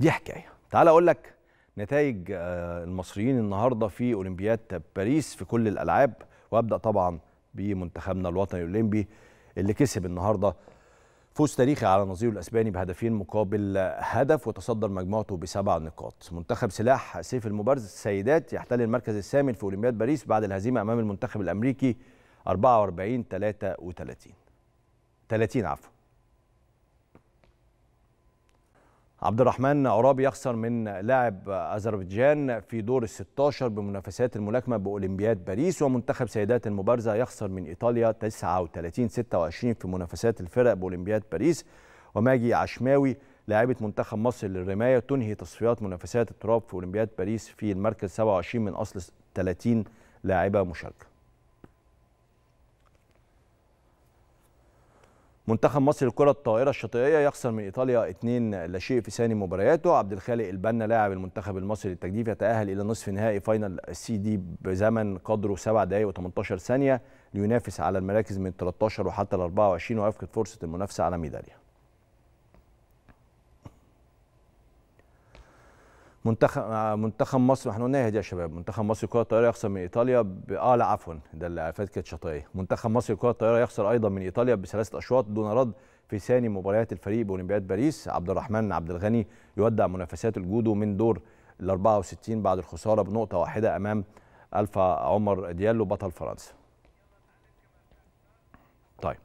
دي حكايه تعال اقول لك نتائج آه، المصريين النهارده في اولمبياد باريس في كل الالعاب وابدا طبعا بمنتخبنا الوطني الاولمبي اللي كسب النهارده فوز تاريخي على نظيره الاسباني بهدفين مقابل هدف وتصدر مجموعته بسبع نقاط منتخب سلاح سيف المبارز السيدات يحتل المركز الثامن في اولمبياد باريس بعد الهزيمه امام المنتخب الامريكي 44 33 30 عفوا عبد الرحمن عرابي يخسر من لاعب اذربيجان في دور ال 16 بمنافسات الملاكمه باولمبياد باريس ومنتخب سيدات المبارزه يخسر من ايطاليا 39 26 في منافسات الفرق باولمبياد باريس وماجي عشماوي لاعبة منتخب مصر للرماية تنهي تصفيات منافسات التراب في أولمبياد باريس في المركز 27 من أصل 30 لاعبة مشاركة منتخب مصر لكرة الطائرة الشاطئية يخسر من إيطاليا 2 لا شيء في ثاني مبارياته عبد الخالق البنا لاعب المنتخب المصري للتجديف يتأهل إلى نصف نهائي فاينل سي دي بزمن قدره 7 دقائق و18 ثانية لينافس على المراكز من 13 وحتى ال 24 ويفقد فرصة المنافسة على ميدالية منتخب آه، منتخب مصر احنا قلناها إيه دي يا شباب منتخب مصر كره الطائره يخسر من ايطاليا ب... اه لا عفوا ده اللي فات كانت شطائيه منتخب مصر كره الطائره يخسر ايضا من ايطاليا بثلاثه اشواط دون رد في ثاني مباريات الفريق باولمبياد باريس عبد الرحمن عبد الغني يودع منافسات الجودو من دور ال 64 بعد الخساره بنقطه واحده امام الفا عمر ديالو بطل فرنسا طيب